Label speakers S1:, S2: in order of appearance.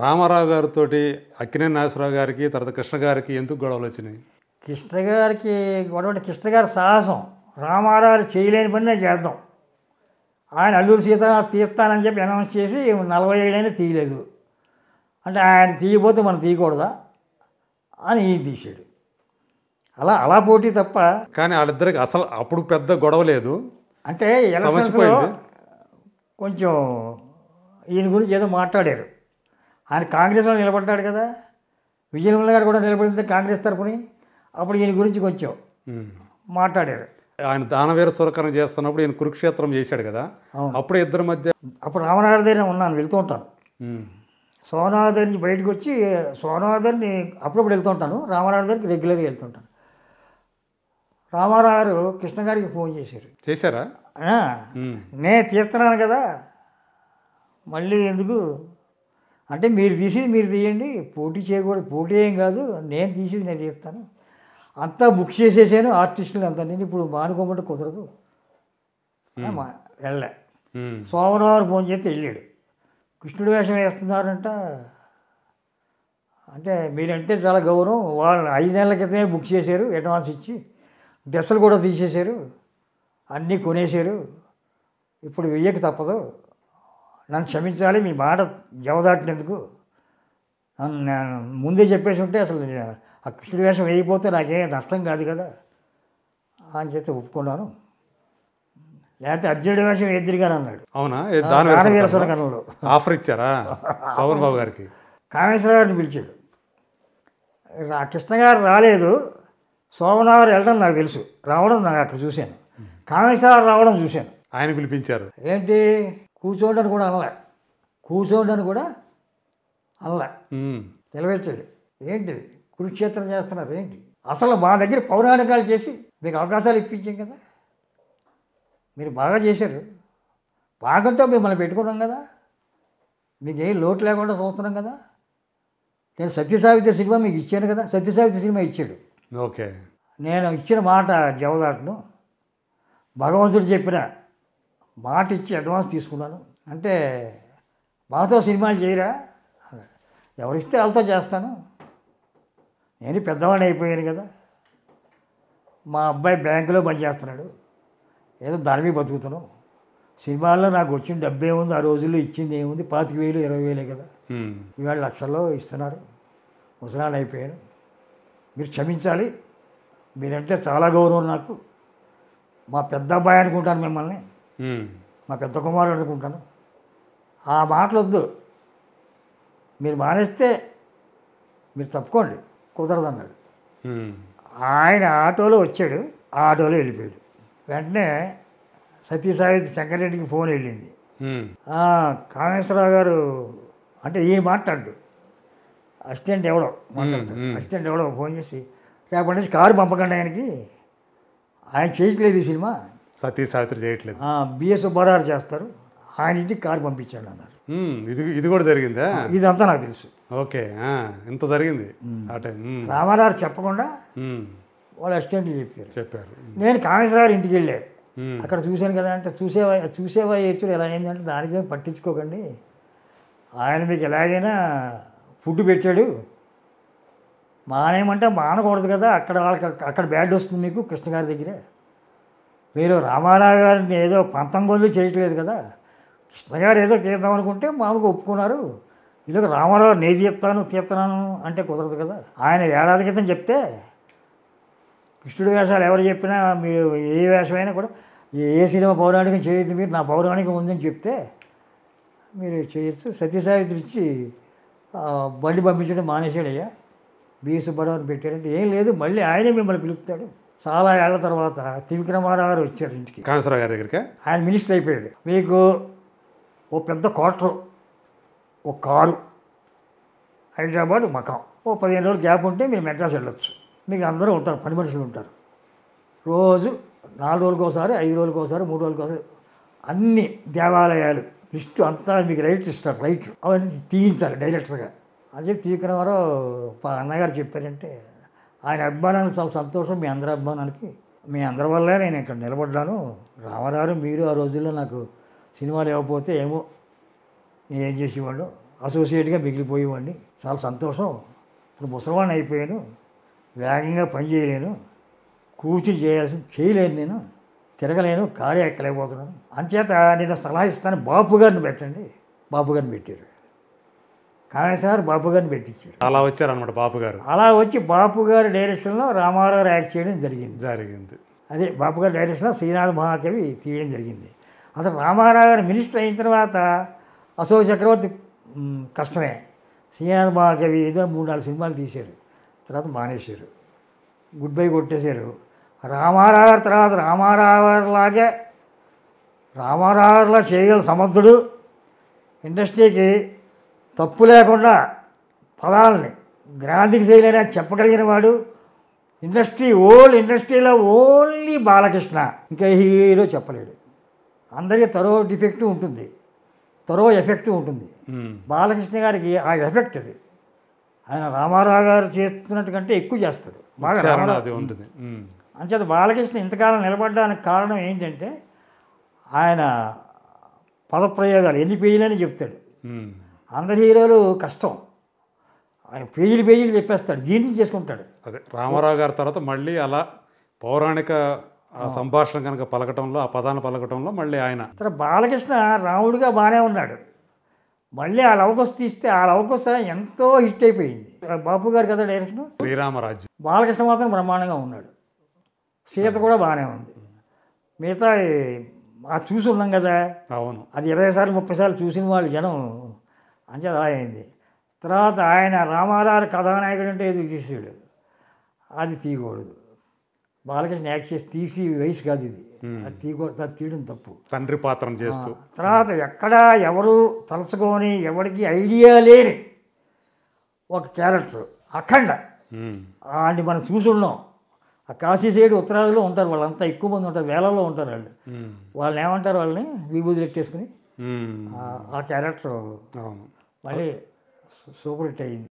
S1: రామారావు గారితో అక్కినే నాగేశ్వరరావు గారికి తర్వాత కృష్ణ గారికి ఎందుకు గొడవలు వచ్చినాయి
S2: కృష్ణ గారికి గొడవ కృష్ణ గారి సాహసం రామారావు చేయలేని పని నేను చేద్దాం ఆయన అల్లూరు సీత తీస్తానని చెప్పి అనౌన్స్ చేసి నలభై ఏళ్ళైనా తీయలేదు అంటే ఆయన తీయబోతే మనం తీయకూడదా అని ఈయన తీశాడు అలా అలా పోటీ తప్ప
S1: కానీ వాళ్ళిద్దరికి అసలు అప్పుడు పెద్ద గొడవ లేదు
S2: అంటే ఎలక్షన్స్లో కొంచెం ఈయన గురించి ఏదో మాట్లాడారు ఆయన కాంగ్రెస్లో నిలబడ్డాడు కదా విజయనిర్మల గారు కూడా నిలబడింది కాంగ్రెస్ తరఫుని అప్పుడు ఈయన గురించి కొంచెం మాట్లాడారు
S1: ఆయన దానవీర సురకరణ చేస్తున్నప్పుడు ఈయన కురుక్షేత్రం
S2: చేశాడు కదా అప్పుడు ఇద్దరి మధ్య అప్పుడు రామనాథ దగ్గర ఉన్నాను వెళ్తూ ఉంటాను సోమనాథ నుంచి బయటకు వచ్చి సోమనాథ అప్పుడప్పుడు వెళ్తూ ఉంటాను రామారావు దగ్గరికి రెగ్యులర్గా వెళ్తుంటాను రామారావు గారు కృష్ణ గారికి ఫోన్ చేశారు చేశారా నే తీర్తున్నాను కదా మళ్ళీ ఎందుకు అంటే మీరు తీసేది మీరు తీయండి పోటీ చేయకూడదు పోటీ ఏం కాదు నేను తీసేది నేను తీస్తాను అంతా బుక్ చేసేసాను ఆర్టిస్టులు అంతా నేను ఇప్పుడు మానుకోమంటే కుదరదు వెళ్ళా సోమవారం ఫోన్ చేస్తే వెళ్ళాడు కృష్ణుడు వేషం వేస్తున్నారంట అంటే మీరంటే చాలా గౌరవం వాళ్ళు ఐదు నెలల క్రితమే బుక్ చేశారు అడ్వాన్స్ ఇచ్చి డ్రెస్సులు కూడా తీసేశారు అన్నీ కొనేశారు ఇప్పుడు వెయ్యక తప్పదు నన్ను క్షమించాలి మీ మాట జవదాటినందుకు నేను ముందే చెప్పేసి ఉంటే అసలు ఆ కృష్ణ వేషం వేయిపోతే నాకే నష్టం కాదు కదా అని చెప్పి ఒప్పుకున్నాను లేకపోతే అర్జునుడి వేషం ఎదురుగా అన్నాడు అవునా
S1: ఆఫర్ ఇచ్చారా సోమన్ బాబు గారికి
S2: గారిని పిలిచాడు నా కృష్ణ గారు రాలేదు సోమనావారు వెళ్ళడం నాకు తెలుసు రావడం నాకు అక్కడ చూశాను కామేశ్వరరావు రావడం చూశాను ఆయన పిలిపించారు ఏంటి కూర్చోడని కూడా అనలే కూర్చోడని కూడా అనలే నిలబెట్టాడు ఏంటి కురుక్షేత్రం చేస్తున్నారు ఏంటి అసలు మా దగ్గర పౌరాణికాలు చేసి మీకు అవకాశాలు ఇప్పించాం కదా మీరు బాగా చేశారు బాగుంటే మిమ్మల్ని పెట్టుకున్నాం కదా ఏం లోటు లేకుండా చూస్తున్నాం కదా నేను సత్యసావిత్ర సినిమా మీకు ఇచ్చాను కదా సత్యసావిత్ర సినిమా ఇచ్చాడు ఓకే నేను ఇచ్చిన మాట జవదాటను భగవంతుడు చెప్పిన మాట ఇచ్చి అడ్వాన్స్ తీసుకున్నాను అంటే మాతో సినిమాలు చేయరా ఎవరిస్తే వాళ్ళతో చేస్తాను నేను పెద్దవాడిని అయిపోయాను కదా మా అబ్బాయి బ్యాంకులో పనిచేస్తున్నాడు ఏదో దాని బతుకుతాను సినిమాల్లో నాకు వచ్చిన డబ్బు ఏముంది ఆ రోజుల్లో ఇచ్చింది ఏముంది పాతిక వేలు ఇరవై వేలే కదా ఇవాళ లక్షల్లో ఇస్తున్నారు ముసలాన్ అయిపోయాను మీరు క్షమించాలి మీరంటే చాలా గౌరవం నాకు మా పెద్ద అబ్బాయి అనుకుంటాను మిమ్మల్ని మా పెద్ద కుమారుడు అనుకుంటాను ఆ మాటలు వద్దు మీరు మానేస్తే మీరు తప్పుకోండి కుదరదు అన్నాడు ఆయన ఆటోలో వచ్చాడు ఆ ఆటోలో వెళ్ళిపోయాడు వెంటనే సత్యసాయి శంకరెడ్డికి ఫోన్ వెళ్ళింది కామేశ్వరరావు గారు అంటే ఈయన మాట్లాడు అసిస్టెంట్ ఎవడో మాట్లాడతాడు అసిస్టెంట్ ఎవడో ఫోన్ చేసి రేపటి నుంచి కారు పంపకండి ఆయనకి ఆయన చేయట్లేదు ఈ సినిమా
S1: సతీ సావిత్రి చేయట్లేదు
S2: బిఎస్ బరారు చేస్తారు ఆయన ఇంటికి కారు పంపించాడు అన్నారు
S1: ఇది ఇది కూడా జరిగిందా ఇదంతా నాకు తెలుసు ఓకే ఇంత జరిగింది
S2: రామారావు చెప్పకుండా వాళ్ళు అసిస్టెంట్లు చెప్పారు చెప్పారు నేను గారు ఇంటికి వెళ్ళే అక్కడ చూశాను కదా అంటే చూసేవా చూసేవా ఏచుడు ఎలా అయిందంటే దానికేం పట్టించుకోకండి ఆయన మీకు ఎలాగైనా ఫుడ్ పెట్టాడు మానేయమంటే మానకూడదు కదా అక్కడ వాళ్ళకి అక్కడ బ్యాడ్ వస్తుంది మీకు కృష్ణ గారి మీరు రామారావు గారిని ఏదో పంతం గొంతు చేయట్లేదు కదా కృష్ణగారు ఏదో తీద్దాం అనుకుంటే మామూలుగా ఒప్పుకున్నారు ఇలాగ రామారావు నేను తీర్తాను తీర్తనాను అంటే కుదరదు కదా ఆయన ఏడాది క్రితం చెప్తే కృష్ణుడి వేషాలు ఎవరు చెప్పినా మీరు ఏ వేషమైనా కూడా ఏ సినిమా పౌరాణికం చేయొద్దు మీరు నా పౌరాణికం ఉందని చెప్తే మీరు చేయొచ్చు సత్యసావిత్రి బండి పంపించడం మానేశాడయ్యా బీసు సుబ్బారావుని పెట్టారంటే ఏం లేదు మళ్ళీ ఆయనే మిమ్మల్ని పిలుపుతాడు చాలా ఏళ్ల తర్వాత తివిక్రమారావు గారు వచ్చారు ఇంటికి
S1: కాంసరావు గారి దగ్గరికి
S2: ఆయన మినిస్టర్ అయిపోయాడు మీకు ఓ పెద్ద క్వార్టర్ ఓ కారు హైదరాబాద్ మకాం ఓ పదిహేను రోజులు గ్యాప్ ఉంటే మీరు మెడ్రాస్ వెళ్ళొచ్చు మీకు అందరూ ఉంటారు పని మనుషులు ఉంటారు రోజు నాలుగు రోజులకోసారి ఐదు రోజులకోసారి మూడు రోజులకోసారి అన్ని దేవాలయాలు లిస్టు అంతా మీకు రైట్ ఇస్తారు రైట్ అవన్నీ తీయించాలి డైరెక్టర్గా అదే వారు అన్నగారు చెప్పారంటే ఆయన అభిమానానికి చాలా సంతోషం మీ అందరి అభిమానానికి మీ అందరి వల్లే నేను ఇక్కడ నిలబడ్డాను రామారావు మీరు ఆ రోజుల్లో నాకు సినిమాలు ఇవ్వకపోతే ఏమో నేను ఏం చేసేవాడు అసోసియేట్గా మిగిలిపోయేవాడిని చాలా సంతోషం ఇప్పుడు ముసలివాడిని అయిపోయాను వేగంగా పని చేయలేను కూర్చుని చేయాల్సి చేయలేను నేను తిరగలేను కారే ఎక్కలేకపోతున్నాను అంచేత నేను సలహా ఇస్తాను బాపు గారిని పెట్టండి బాపు గారిని పెట్టారు కాళేశ్వర బాపు గారిని పెట్టించారు
S1: అలా వచ్చారు అనమాట బాపు గారు
S2: అలా వచ్చి బాపు గారి డైరెక్షన్లో రామారావు యాక్ట్ చేయడం జరిగింది జరిగింది అదే బాపు గారి డైరెక్షన్లో శ్రీనాథ్ మహాకవి తీయడం జరిగింది అసలు రామారావు గారు మినిస్టర్ అయిన తర్వాత అశోక్ చక్రవర్తి కష్టమే శ్రీనాథ్ మహాకవి ఏదో మూడు నాలుగు సినిమాలు తీశారు తర్వాత మానేశారు గుడ్ బై కొట్టేశారు రామారావు గారి తర్వాత రామారావు గారిలాగే రామారావు చేయగల సమర్థుడు ఇండస్ట్రీకి తప్పు లేకుండా పదాలని గ్రాంధిక శైలినా చెప్పగలిగిన వాడు ఇండస్ట్రీ ఓల్ ఇండస్ట్రీలో ఓన్లీ బాలకృష్ణ ఇంకా హీరో చెప్పలేడు అందరికీ తరో డిఫెక్ట్ ఉంటుంది తరో ఎఫెక్ట్ ఉంటుంది బాలకృష్ణ గారికి ఆ ఎఫెక్ట్ అది ఆయన రామారావు గారు చేస్తున్నట్టు కంటే ఎక్కువ చేస్తాడు బాగా రామారావు ఉంటుంది అంచేత బాలకృష్ణ ఇంతకాలం నిలబడడానికి కారణం ఏంటంటే ఆయన పదప్రయోగాలు ఎన్ని పేజీలని చెప్తాడు అందరి హీరోలు కష్టం ఆయన పేజీలు పేజీలు చెప్పేస్తాడు జీర్ణం చేసుకుంటాడు
S1: అదే రామారావు
S2: గారి తర్వాత మళ్ళీ
S1: అలా పౌరాణిక సంభాషణ కనుక పలకటంలో ఆ పదాన్ని పలకటంలో మళ్ళీ ఆయన
S2: తర్వాత బాలకృష్ణ రాముడిగా బాగానే ఉన్నాడు మళ్ళీ ఆ లవకొస తీస్తే ఆ లవకొస ఎంతో హిట్ అయిపోయింది బాపు గారు కదా డైరెక్షన్
S1: శ్రీరామరాజు
S2: బాలకృష్ణ మాత్రం బ్రహ్మాండంగా ఉన్నాడు సీత కూడా బాగానే ఉంది మిగతా చూసి ఉన్నాం కదా అవును అది ఇరవై సార్లు ముప్పై సార్లు చూసిన వాళ్ళు జనం అంచేత అయింది తర్వాత ఆయన రామారావు కథానాయకుడు అంటే ఎదురు తీసాడు అది తీయకూడదు బాలకృష్ణ యాక్ట్ చేసి తీసి వయసు కాదు ఇది అది తీయకూడదు అది తీయడం తప్పు తండ్రి పాత్రం చేస్తూ తర్వాత ఎక్కడా ఎవరు తలుచుకొని ఎవరికి ఐడియా లేని ఒక క్యారెక్టర్ అఖండ వాడిని మనం చూసున్నాం ఆ కాశీ సైడ్ ఉత్తరాదిలో ఉంటారు వాళ్ళంతా ఎక్కువ మంది ఉంటారు వేళల్లో ఉంటారు వాళ్ళు వాళ్ళని ఏమంటారు వాళ్ళని విభూతి ఎక్కేసుకుని ఆ క్యారెక్టర్ మళ్ళీ సూపర్ హిట్ అయింది